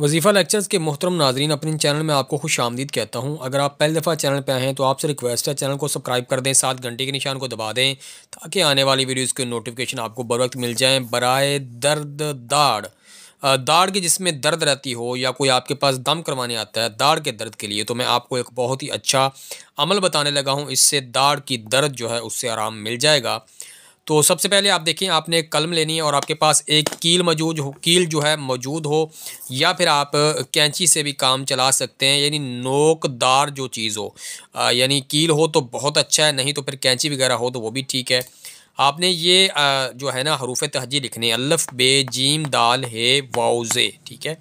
वजीफ़ा लेक्चर्स के मोहतरम नाजरीन अपने चैनल में आपको खुश आमदीद कहता हूं अगर आप पहली दफ़ा चैनल पर आए हैं तो आपसे रिक्वेस्ट है चैनल को सब्सक्राइब कर दें साथ घंटे के निशान को दबा दें ताकि आने वाली वीडियोज़ के नोटिफिकेशन आपको बर वक्त मिल जाएँ बरए दर्द दाढ़ दाढ़ के जिसमें दर्द रहती हो या कोई आपके पास दम करवाने आता है दाढ़ के दर्द के लिए तो मैं आपको एक बहुत ही अच्छा अमल बताने लगा हूँ इससे दाढ़ की दर्द जो है उससे आराम मिल जाएगा तो सबसे पहले आप देखें आपने एक कलम लेनी है और आपके पास एक कील मौजूद हो कील जो है मौजूद हो या फिर आप कैंची से भी काम चला सकते हैं यानी नोकदार जो चीज़ हो यानी कील हो तो बहुत अच्छा है नहीं तो फिर कैंची वगैरह हो तो वो भी ठीक है आपने ये आ, जो है ना हरूफ तहजी लिखने अल्फ़ बे जीम दाल है वाउज़े ठीक है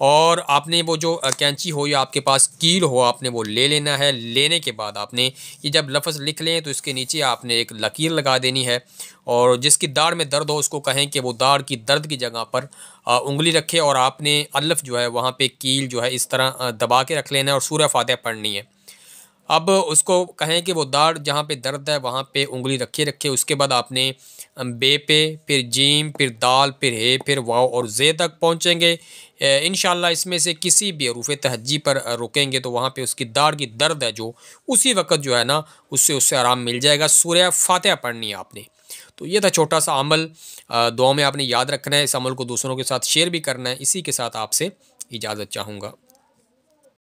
और आपने वो जो कैंची हो या आपके पास कील हो आपने वो ले लेना है लेने के बाद आपने ये जब लफ्ज़ लिख लें तो इसके नीचे आपने एक लकीर लगा देनी है और जिसकी दाढ़ में दर्द हो उसको कहें कि वो दाढ़ की दर्द की जगह पर उंगली रखे और आपने अल्फ़ जो है वहाँ पर कील जो है इस तरह दबा के रख लेना है और सूर्य फातह पढ़नी है अब उसको कहें कि वो दाढ़ जहाँ पे दर्द है वहाँ पे उंगली रखे रखे उसके बाद आपने बे पे फिर जीम फिर दाल फिर हे फिर वाव और जे तक पहुँचेंगे इन इसमें से किसी भी रूफ़ तहजी पर रुकेंगे तो वहाँ पे उसकी दाढ़ की दर्द है जो उसी वक्त जो है ना उससे उससे आराम मिल जाएगा सूर्य फातह पढ़नी है आपने तो ये था छोटा सा अमल दुआ में आपने याद रखना है इस अमल को दूसरों के साथ शेयर भी करना है इसी के साथ आपसे इजाज़त चाहूँगा